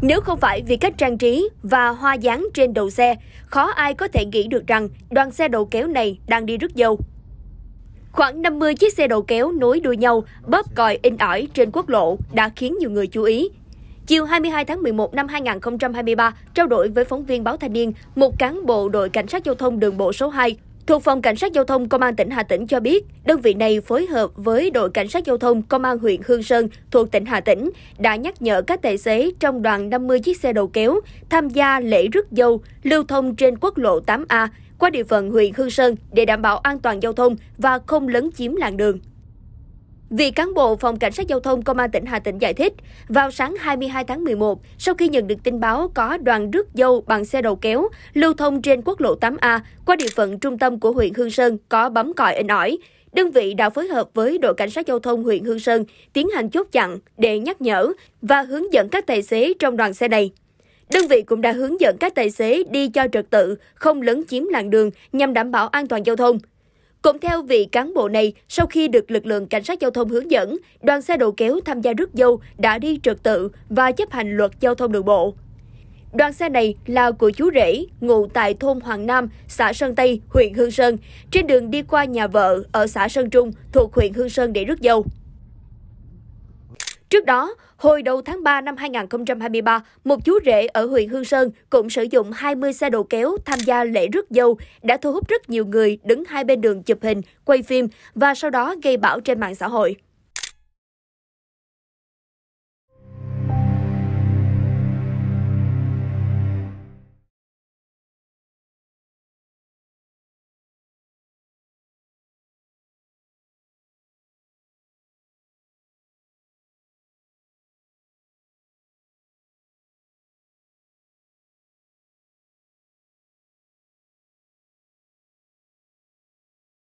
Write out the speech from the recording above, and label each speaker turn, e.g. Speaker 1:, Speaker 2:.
Speaker 1: Nếu không phải vì cách trang trí và hoa dáng trên đầu xe, khó ai có thể nghĩ được rằng đoàn xe đầu kéo này đang đi rất dâu. Khoảng 50 chiếc xe đầu kéo nối đuôi nhau, bóp còi in ỏi trên quốc lộ đã khiến nhiều người chú ý. Chiều 22 tháng 11 năm 2023, trao đổi với phóng viên báo Thanh niên, một cán bộ đội cảnh sát giao thông đường bộ số 2 Thuộc phòng Cảnh sát Giao thông Công an tỉnh Hà Tĩnh cho biết, đơn vị này phối hợp với đội Cảnh sát Giao thông Công an huyện Hương Sơn thuộc tỉnh Hà Tĩnh đã nhắc nhở các tài xế trong đoàn 50 chiếc xe đầu kéo tham gia lễ rước dâu lưu thông trên quốc lộ 8A qua địa phận huyện Hương Sơn để đảm bảo an toàn giao thông và không lấn chiếm làn đường. Vị cán bộ phòng cảnh sát giao thông công an tỉnh Hà Tĩnh giải thích, vào sáng 22 tháng 11, sau khi nhận được tin báo có đoàn rước dâu bằng xe đầu kéo lưu thông trên quốc lộ 8A qua địa phận trung tâm của huyện Hương Sơn có bấm còi inh ỏi, đơn vị đã phối hợp với đội cảnh sát giao thông huyện Hương Sơn tiến hành chốt chặn để nhắc nhở và hướng dẫn các tài xế trong đoàn xe này. Đơn vị cũng đã hướng dẫn các tài xế đi cho trật tự, không lấn chiếm làn đường nhằm đảm bảo an toàn giao thông. Cũng theo vị cán bộ này, sau khi được lực lượng cảnh sát giao thông hướng dẫn, đoàn xe đầu kéo tham gia rước dâu đã đi trật tự và chấp hành luật giao thông đường bộ. Đoàn xe này là của chú rể, ngụ tại thôn Hoàng Nam, xã Sơn Tây, huyện Hương Sơn, trên đường đi qua nhà vợ ở xã Sơn Trung thuộc huyện Hương Sơn để rước dâu. Trước đó, hồi đầu tháng 3 năm 2023, một chú rể ở huyện Hương Sơn cũng sử dụng 20 xe đồ kéo tham gia lễ rước dâu đã thu hút rất nhiều người đứng hai bên đường chụp hình, quay phim và sau đó gây bão trên mạng xã hội.